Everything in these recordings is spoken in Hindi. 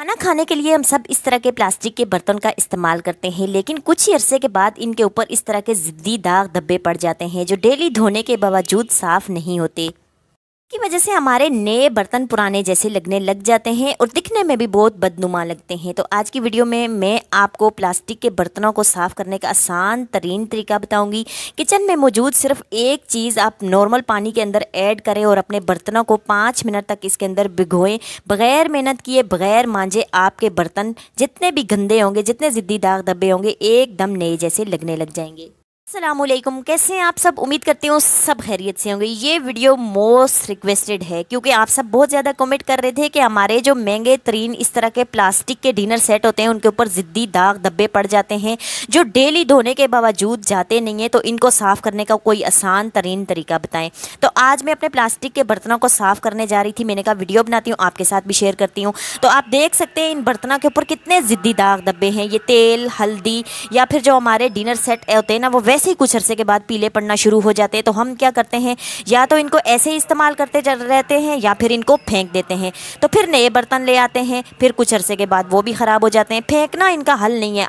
खाना खाने के लिए हम सब इस तरह के प्लास्टिक के बर्तन का इस्तेमाल करते हैं लेकिन कुछ ही अरसे के बाद इनके ऊपर इस तरह के ज़िद्दी दाग धब्बे पड़ जाते हैं जो डेली धोने के बावजूद साफ़ नहीं होते की वजह से हमारे नए बर्तन पुराने जैसे लगने लग जाते हैं और दिखने में भी बहुत बदनुमा लगते हैं तो आज की वीडियो में मैं आपको प्लास्टिक के बर्तनों को साफ़ करने का आसान तरीन तरीका बताऊंगी किचन में मौजूद सिर्फ एक चीज़ आप नॉर्मल पानी के अंदर ऐड करें और अपने बर्तनों को पाँच मिनट तक इसके अंदर भिगोएं बगैर मेहनत किए बगैर मांझे आपके बर्तन जितने भी गंदे होंगे जितने ज़िद्दी दाग धब्बे होंगे एकदम नए जैसे लगने लग जाएंगे असलम कैसे हैं आप सब उम्मीद करती हूँ सब खैरियत से होंगे ये वीडियो मोस्ट रिक्वेस्टेड है क्योंकि आप सब बहुत ज़्यादा कमेंट कर रहे थे कि हमारे जो महंगे तरीन इस तरह के प्लास्टिक के डिनर सेट होते हैं उनके ऊपर ज़िद्दी दाग धब्बे पड़ जाते हैं जो डेली धोने के बावजूद जाते नहीं हैं तो इनको साफ़ करने का कोई आसान तरीन तरीका बताएं तो आज मैं अपने प्लास्टिक के बर्तनों को साफ़ करने जा रही थी मैंने कहा वीडियो बनाती हूँ आपके साथ भी शेयर करती हूँ तो आप देख सकते हैं इन बर्तनों के ऊपर कितने ज़िद्दी दाग धब्बे हैं ये तेल हल्दी या फिर जो हमारे डिनर सेट होते हैं ना वो वेस्ट ऐसे ही कुछ अरसे के बाद पीले पड़ना शुरू हो जाते हैं तो हम क्या करते हैं या तो इनको ऐसे ही इस्तेमाल करते रहते हैं या फिर इनको फेंक देते हैं तो फिर नए बर्तन ले आते हैं फिर कुछ अरसे के बाद वो भी ख़राब हो जाते हैं फेंकना इनका हल नहीं है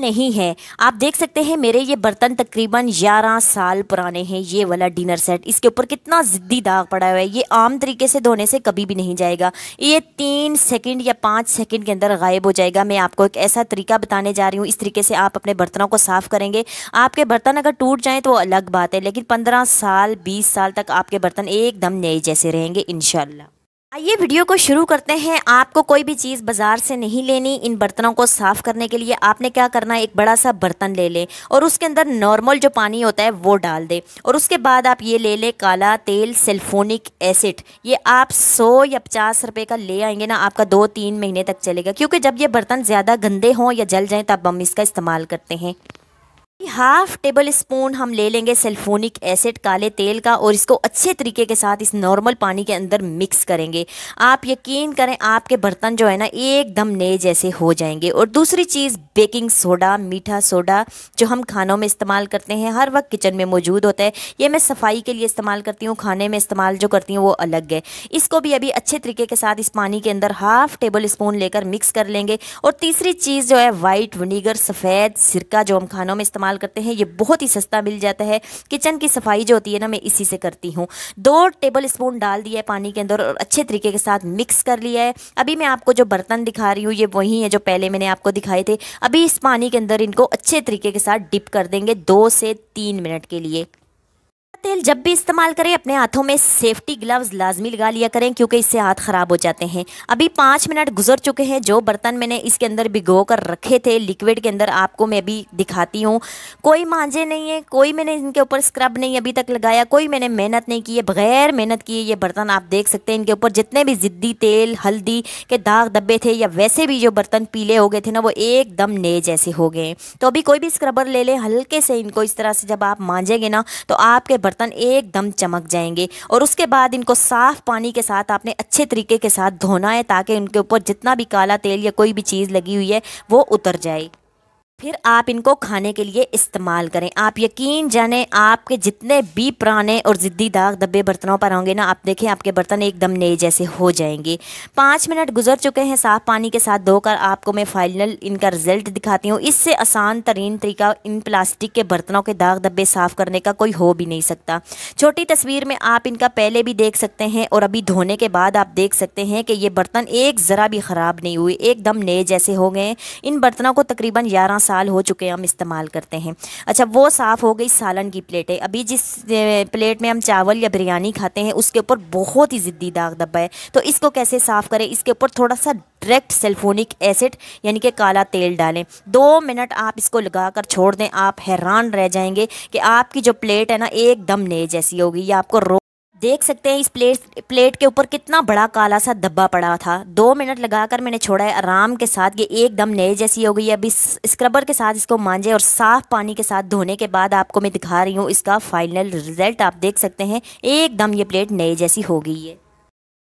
नहीं है आप देख सकते हैं मेरे ये बर्तन तकरीबन 11 साल पुराने हैं ये वाला डिनर सेट इसके ऊपर कितना ज़िद्दी दाग पड़ा हुआ है ये आम तरीके से धोने से कभी भी नहीं जाएगा ये तीन सेकंड या पाँच सेकंड के अंदर गायब हो जाएगा मैं आपको एक ऐसा तरीका बताने जा रही हूँ इस तरीके से आप अपने बर्तनों को साफ़ करेंगे आपके बर्तन अगर टूट जाएँ तो अलग बात है लेकिन पंद्रह साल बीस साल तक आपके बर्तन एकदम नए जैसे रहेंगे इनशाला आइए वीडियो को शुरू करते हैं आपको कोई भी चीज़ बाज़ार से नहीं लेनी इन बर्तनों को साफ़ करने के लिए आपने क्या करना है एक बड़ा सा बर्तन ले लें और उसके अंदर नॉर्मल जो पानी होता है वो डाल दें और उसके बाद आप ये ले लें काला तेल सेल्फोनिक एसिड ये आप सौ या पचास रुपये का ले आएंगे ना आपका दो तीन महीने तक चलेगा क्योंकि जब ये बर्तन ज़्यादा गंदे हों या जल जाएँ तब हम इसका इस्तेमाल करते हैं हाफ टेबल स्पून हम ले लेंगे सेल्फोनिक एसिड काले तेल का और इसको अच्छे तरीके के साथ इस नॉर्मल पानी के अंदर मिक्स करेंगे आप यकीन करें आपके बर्तन जो है ना एकदम नए जैसे हो जाएंगे और दूसरी चीज़ बेकिंग सोडा मीठा सोडा जो हम खानों में इस्तेमाल करते हैं हर वक्त किचन में मौजूद होता है ये मैं सफाई के लिए इस्तेमाल करती हूँ खाने में इस्तेमाल जो करती हूँ वो अलग है इसको भी अभी अच्छे तरीके के साथ इस पानी के अंदर हाफ टेबल स्पून लेकर मिक्स कर लेंगे और तीसरी चीज़ जो है वाइट विनीगर सफ़ेद सिरका जो हम खानों में इस्तेमाल इस्तेमाल करते हैं ये बहुत ही सस्ता मिल जाता है किचन की सफाई जो होती है ना मैं इसी से करती हूँ दो टेबल स्पून डाल दिया है पानी के अंदर और अच्छे तरीके के साथ मिक्स कर लिया है अभी मैं आपको जो बर्तन दिखा रही हूँ ये वही है जो पहले मैंने आपको दिखाए थे अभी इस पानी के अंदर इनको अच्छे तरीके के साथ डिप कर देंगे दो से तीन मिनट के लिए तेल जब भी इस्तेमाल करें अपने हाथों में सेफ्टी ग्लव्स लाजमी लगा लिया करें क्योंकि इससे हाथ ख़राब हो जाते हैं अभी पाँच मिनट गुजर चुके हैं जो बर्तन मैंने इसके अंदर भिगो कर रखे थे लिक्विड के अंदर आपको मैं भी दिखाती हूँ कोई मांझे नहीं है कोई मैंने इनके ऊपर स्क्रब नहीं अभी तक लगाया कोई मैंने मेहनत नहीं की है बगैर मेहनत किए ये बर्तन आप देख सकते हैं इनके ऊपर जितने भी ज़िद्दी तेल हल्दी के दाग धब्बे थे या वैसे भी जो बर्तन पीले हो गए थे ना वो एकदम नए जैसे हो गए तो अभी कोई भी स्क्रबर ले लें हल्के से इनको इस तरह से जब आप मांझेंगे ना तो आपके बर्तन एकदम चमक जाएंगे और उसके बाद इनको साफ़ पानी के साथ आपने अच्छे तरीके के साथ धोना है ताकि उनके ऊपर जितना भी काला तेल या कोई भी चीज़ लगी हुई है वो उतर जाए फिर आप इनको खाने के लिए इस्तेमाल करें आप यकीन जाने आपके जितने भी पुराने और ज़िद्दी दाग दब्बे बर्तनों पर होंगे ना आप देखें आपके बर्तन एकदम नए जैसे हो जाएंगे पाँच मिनट गुजर चुके हैं साफ़ पानी के साथ धोकर आपको मैं फाइनल इनका रिज़ल्ट दिखाती हूँ इससे आसान तरीन तरीका इन प्लास्टिक के बर्तनों के दाग दब्बे साफ़ करने का कोई हो भी नहीं सकता छोटी तस्वीर में आप इनका पहले भी देख सकते हैं और अभी धोने के बाद आप देख सकते हैं कि ये बर्तन एक ज़रा भी ख़राब नहीं हुए एकदम नए जैसे हो गए इन बर्तनों को तकरीबन ग्यारह साल हो चुके हैं हम इस्तेमाल करते हैं अच्छा वो साफ़ हो गई सालन की प्लेटें अभी जिस प्लेट में हम चावल या बिरयानी खाते हैं उसके ऊपर बहुत ही ज़िद्दी दाग धब्बा है तो इसको कैसे साफ़ करें इसके ऊपर थोड़ा सा डायरेक्ट सेल्फोनिक एसिड यानी कि काला तेल डालें दो मिनट आप इसको लगा कर छोड़ दें आप हैरान रह जाएंगे कि आपकी जो प्लेट है ना एकदम नए जैसी होगी या आपको देख सकते हैं इस प्लेट प्लेट के ऊपर कितना बड़ा काला सा धब्बा पड़ा था दो मिनट लगाकर मैंने छोड़ा है आराम के साथ ये एकदम नए जैसी हो गई है अभी स्क्रबर के साथ इसको मांझे और साफ़ पानी के साथ धोने के बाद आपको मैं दिखा रही हूँ इसका फाइनल रिजल्ट आप देख सकते हैं एकदम ये प्लेट नए जैसी हो गई है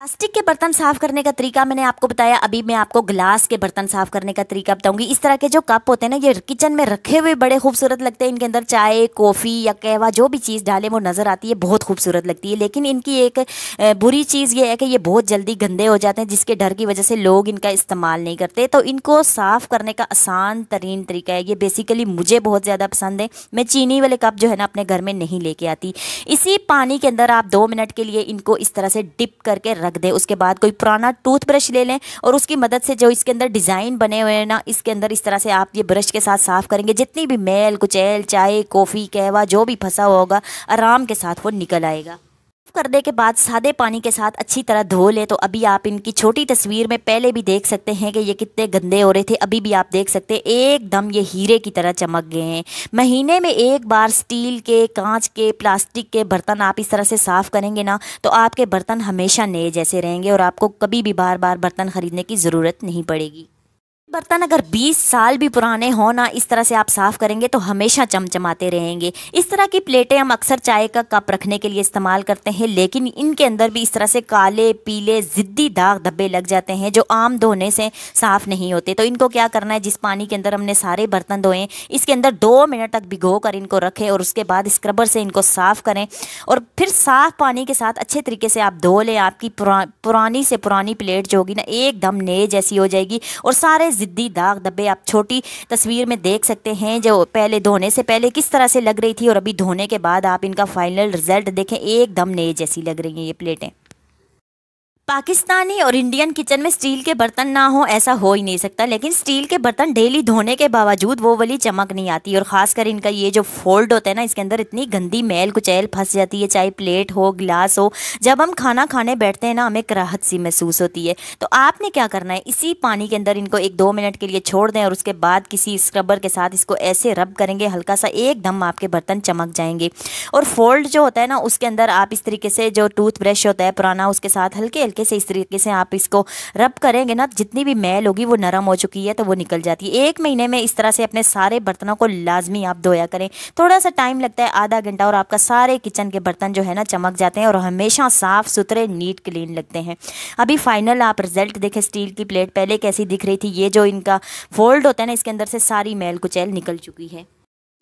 प्लास्टिक के बर्तन साफ करने का तरीका मैंने आपको बताया अभी मैं आपको ग्लास के बर्तन साफ करने का तरीका बताऊंगी इस तरह के जो कप होते हैं ना ये किचन में रखे हुए बड़े खूबसूरत लगते हैं इनके अंदर चाय कॉफ़ी या कहवा जो भी चीज़ डालें वो नज़र आती है बहुत खूबसूरत लगती है लेकिन इनकी एक बुरी चीज़ ये है कि ये बहुत जल्दी गंदे हो जाते हैं जिसके डर की वजह से लोग इनका इस्तेमाल नहीं करते तो इनको साफ़ करने का आसान तरीन तरीका है ये बेसिकली मुझे बहुत ज़्यादा पसंद है मैं चीनी वाले कप जो है ना अपने घर में नहीं लेके आती इसी पानी के अंदर आप दो मिनट के लिए इनको इस तरह से डिप करके रख रख दें उसके बाद कोई पुराना टूथब्रश ले लें और उसकी मदद से जो इसके अंदर डिज़ाइन बने हुए हैं ना इसके अंदर इस तरह से आप ये ब्रश के साथ साफ़ करेंगे जितनी भी मैल कुचैल चाय कॉफ़ी कहवा जो भी फंसा हुआ होगा आराम के साथ वो निकल आएगा करने के बाद सादे पानी के साथ अच्छी तरह धो ले तो अभी आप इनकी छोटी तस्वीर में पहले भी देख सकते हैं कि ये कितने गंदे हो रहे थे अभी भी आप देख सकते हैं एकदम ये हीरे की तरह चमक गए हैं महीने में एक बार स्टील के कांच के प्लास्टिक के बर्तन आप इस तरह से साफ़ करेंगे ना तो आपके बर्तन हमेशा नए जैसे रहेंगे और आपको कभी भी बार बार बर्तन ख़रीदने की ज़रूरत नहीं पड़ेगी बर्तन अगर 20 साल भी पुराने हो ना इस तरह से आप साफ़ करेंगे तो हमेशा चमचमाते रहेंगे इस तरह की प्लेटें हम अक्सर चाय का कप रखने के लिए इस्तेमाल करते हैं लेकिन इनके अंदर भी इस तरह से काले पीले ज़िद्दी दाग धब्बे लग जाते हैं जो आम धोने से साफ़ नहीं होते तो इनको क्या करना है जिस पानी के अंदर हमने सारे बर्तन धोए इसके अंदर दो मिनट तक भिगो इनको रखें और उसके बाद स्क्रबर से इनको साफ़ करें और फिर साफ़ पानी के साथ अच्छे तरीके से आप धो लें आपकी पुरानी से पुरानी प्लेट जो होगी ना एकदम नए जैसी हो जाएगी और सारे ज़िद्दी दाग धब्बे आप छोटी तस्वीर में देख सकते हैं जो पहले धोने से पहले किस तरह से लग रही थी और अभी धोने के बाद आप इनका फाइनल रिजल्ट देखें एकदम नए जैसी लग रही हैं ये प्लेटें पाकिस्तानी और इंडियन किचन में स्टील के बर्तन ना हो ऐसा हो ही नहीं सकता लेकिन स्टील के बर्तन डेली धोने के बावजूद वो वाली चमक नहीं आती और ख़ासकर इनका ये जो फोल्ड होता है ना इसके अंदर इतनी गंदी मैल कुचैल फंस जाती है चाहे प्लेट हो गिलास हो जब हम खाना खाने बैठते हैं ना हमें कराहत सी महसूस होती है तो आपने क्या करना है इसी पानी के अंदर इनको एक दो मिनट के लिए छोड़ दें और उसके बाद किसी स्क्रबर के साथ इसको ऐसे रब करेंगे हल्का सा एकदम आपके बर्तन चमक जाएंगे और फोल्ड जो होता है ना उसके अंदर आप इस तरीके से जो टूथब्रश होता है पुराना उसके साथ हल्के हल्के से इस तरीके से आप इसको रब करेंगे ना जितनी भी मैल होगी वो नरम हो चुकी है तो वो निकल जाती है एक महीने में इस तरह से अपने सारे बर्तनों को लाजमी आप धोया करें थोड़ा सा टाइम लगता है आधा घंटा और आपका सारे किचन के बर्तन जो है ना चमक जाते हैं और हमेशा साफ़ सुथरे नीट क्लीन लगते हैं अभी फाइनल आप रिजल्ट देखें स्टील की प्लेट पहले कैसी दिख रही थी ये जो इनका फोल्ड होता है ना इसके अंदर से सारी मैल कुचैल निकल चुकी है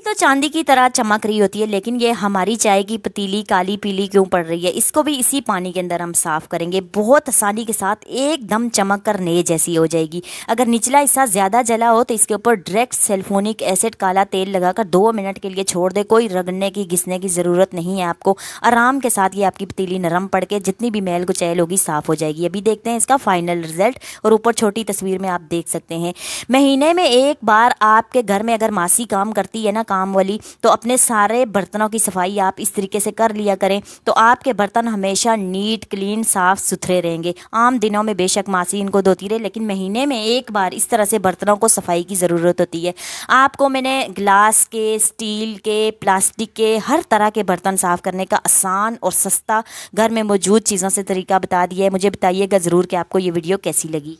तो चांदी की तरह चमक रही होती है लेकिन ये हमारी चाय की पतीली काली पीली क्यों पड़ रही है इसको भी इसी पानी के अंदर हम साफ़ करेंगे बहुत आसानी के साथ एकदम चमक कर नए जैसी हो जाएगी अगर निचला हिस्सा ज़्यादा जला हो तो इसके ऊपर डायरेक्ट सेल्फोनिक एसिड काला तेल लगाकर दो मिनट के लिए छोड़ दे कोई रगड़ने की घिसने की ज़रूरत नहीं है आपको आराम के साथ ये आपकी पतीली नरम पड़ के जितनी भी मैल गुचैल होगी साफ़ हो जाएगी अभी देखते हैं इसका फाइनल रिजल्ट और ऊपर छोटी तस्वीर में आप देख सकते हैं महीने में एक बार आपके घर में अगर मासी काम करती है ना ना काम वाली तो अपने सारे बर्तनों की सफाई आप इस तरीके से कर लिया करें तो आपके बर्तन हमेशा नीट क्लीन साफ़ सुथरे रहेंगे आम दिनों में बेशक मासी इनको धोती रहे लेकिन महीने में एक बार इस तरह से बर्तनों को सफाई की ज़रूरत होती है आपको मैंने ग्लास के स्टील के प्लास्टिक के हर तरह के बर्तन साफ़ करने का आसान और सस्ता घर में मौजूद चीज़ों से तरीका बता दिया है मुझे बताइएगा ज़रूर कि आपको ये वीडियो कैसी लगी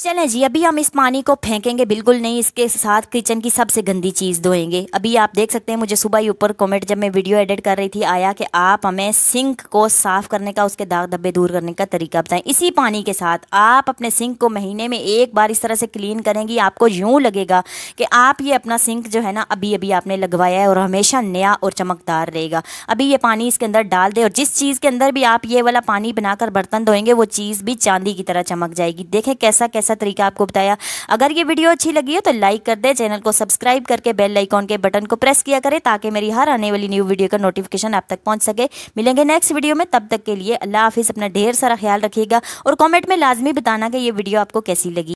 चलें जी अभी हम इस पानी को फेंकेंगे बिल्कुल नहीं इसके साथ किचन की सबसे गंदी चीज़ धोएंगे अभी आप देख सकते हैं मुझे सुबह ही ऊपर कमेंट जब मैं वीडियो एडिट कर रही थी आया कि आप हमें सिंक को साफ़ करने का उसके दाग धब्बे दूर करने का तरीका बताएं इसी पानी के साथ आप अपने सिंक को महीने में एक बार इस तरह से क्लीन करेंगी आपको यूँ लगेगा कि आप ये अपना सिंक जो है ना अभी अभी आपने लगवाया है और हमेशा नया और चमकदार रहेगा अभी ये पानी इसके अंदर डाल दें और जिस चीज़ के अंदर भी आप ये वाला पानी बनाकर बर्तन धोएंगे वो चीज़ भी चांदी की तरह चमक जाएगी देखें कैसा कैसा ऐसा तरीका आपको बताया अगर ये वीडियो अच्छी लगी हो तो लाइक कर दे चैनल को सब्सक्राइब करके बेल आइकॉन के बटन को प्रेस किया करें ताकि मेरी हर आने वाली न्यू वीडियो का नोटिफिकेशन आप तक पहुंच सके मिलेंगे नेक्स्ट वीडियो में तब तक के लिए अल्लाह हाफिज़ अपना ढेर सारा ख्याल रखिएगा और कॉमेंट में लाजमी बताना कि ये वीडियो आपको कैसी लगी